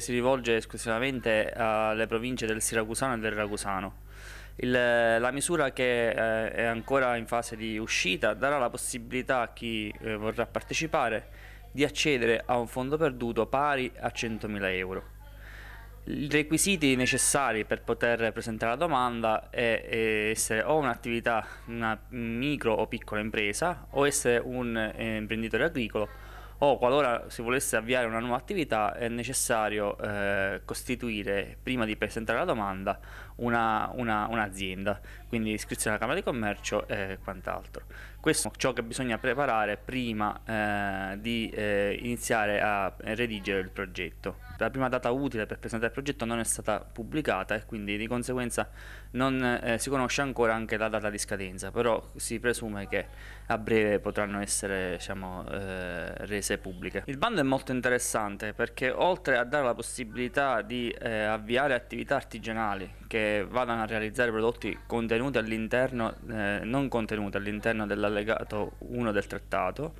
si rivolge esclusivamente alle province del Siracusano e del Ragusano. Il, la misura che eh, è ancora in fase di uscita darà la possibilità a chi eh, vorrà partecipare di accedere a un fondo perduto pari a 100.000 euro. I requisiti necessari per poter presentare la domanda è, è essere o un'attività, una micro o piccola impresa, o essere un eh, imprenditore agricolo o qualora si volesse avviare una nuova attività è necessario eh, costituire prima di presentare la domanda una, una, un'azienda, quindi iscrizione alla Camera di Commercio e quant'altro. Questo è ciò che bisogna preparare prima eh, di eh, iniziare a redigere il progetto. La prima data utile per presentare il progetto non è stata pubblicata e quindi di conseguenza non eh, si conosce ancora anche la data di scadenza, però si presume che a breve potranno essere diciamo, eh, rese utenze pubbliche. Il bando è molto interessante perché oltre a dare la possibilità di eh, avviare attività artigianali che vadano a realizzare prodotti contenuti all'interno, eh, non contenuti all'interno dell'allegato 1 del trattato,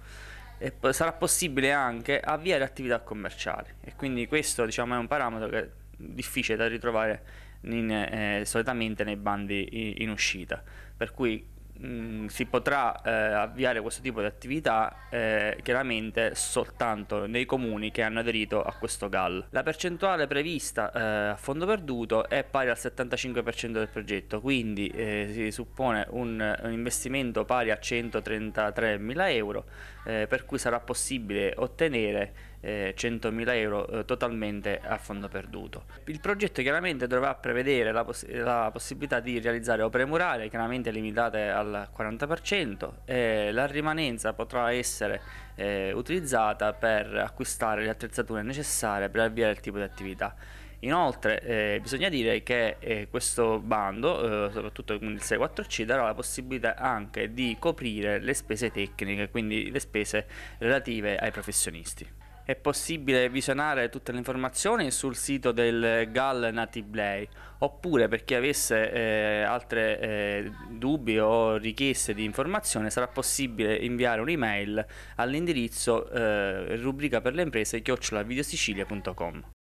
e sarà possibile anche avviare attività commerciali e quindi questo diciamo, è un parametro che è difficile da ritrovare in, eh, solitamente nei bandi in, in uscita per cui mh, mm, si potrà eh, avviare questo tipo di attività eh, chiaramente soltanto nei comuni che hanno aderito a questo GAL. La percentuale prevista eh, a fondo perduto è pari al 75% del progetto, quindi eh, si suppone un, un, investimento pari a 133.000 euro, eh, per cui sarà possibile ottenere eh, 100.000 euro eh, totalmente a fondo perduto. Il progetto chiaramente dovrà prevedere la, poss la possibilità di realizzare opere murali chiaramente limitate al 40%, e la rimanenza potrà essere eh, utilizzata per acquistare le attrezzature necessarie per avviare il tipo di attività. Inoltre eh, bisogna dire che eh, questo bando, eh, soprattutto il 6.4C, darà la possibilità anche di coprire le spese tecniche, quindi le spese relative ai professionisti. È possibile visionare tutte le informazioni sul sito del GAL Native Play oppure per chi avesse eh, altri eh, dubbi o richieste di informazione sarà possibile inviare un'email all'indirizzo eh, rubrica per le imprese chiocciolavideosicilia.com